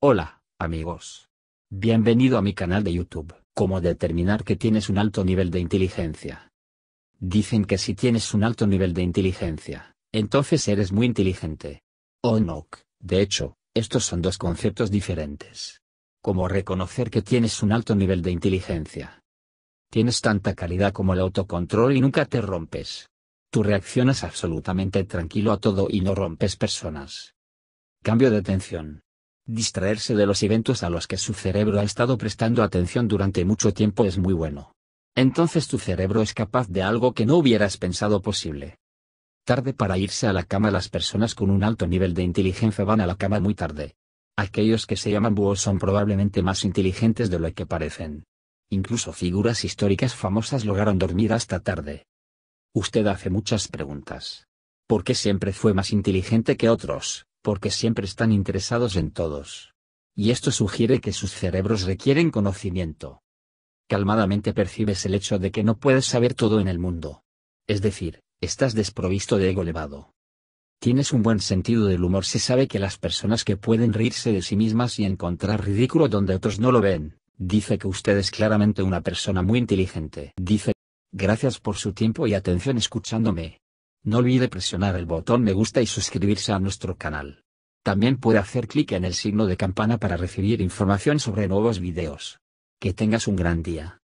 Hola, amigos. Bienvenido a mi canal de YouTube. ¿Cómo determinar que tienes un alto nivel de inteligencia? Dicen que si tienes un alto nivel de inteligencia, entonces eres muy inteligente. O oh, no. De hecho, estos son dos conceptos diferentes. ¿Cómo reconocer que tienes un alto nivel de inteligencia? Tienes tanta calidad como el autocontrol y nunca te rompes. Tú reaccionas absolutamente tranquilo a todo y no rompes personas. Cambio de atención. Distraerse de los eventos a los que su cerebro ha estado prestando atención durante mucho tiempo es muy bueno. Entonces tu cerebro es capaz de algo que no hubieras pensado posible. Tarde para irse a la cama las personas con un alto nivel de inteligencia van a la cama muy tarde. Aquellos que se llaman búhos son probablemente más inteligentes de lo que parecen. Incluso figuras históricas famosas lograron dormir hasta tarde. Usted hace muchas preguntas. ¿Por qué siempre fue más inteligente que otros? porque siempre están interesados en todos. Y esto sugiere que sus cerebros requieren conocimiento. Calmadamente percibes el hecho de que no puedes saber todo en el mundo. Es decir, estás desprovisto de ego elevado. Tienes un buen sentido del humor se sabe que las personas que pueden reírse de sí mismas y encontrar ridículo donde otros no lo ven, dice que usted es claramente una persona muy inteligente. Dice, gracias por su tiempo y atención escuchándome. No olvide presionar el botón me gusta y suscribirse a nuestro canal. También puede hacer clic en el signo de campana para recibir información sobre nuevos videos. Que tengas un gran día.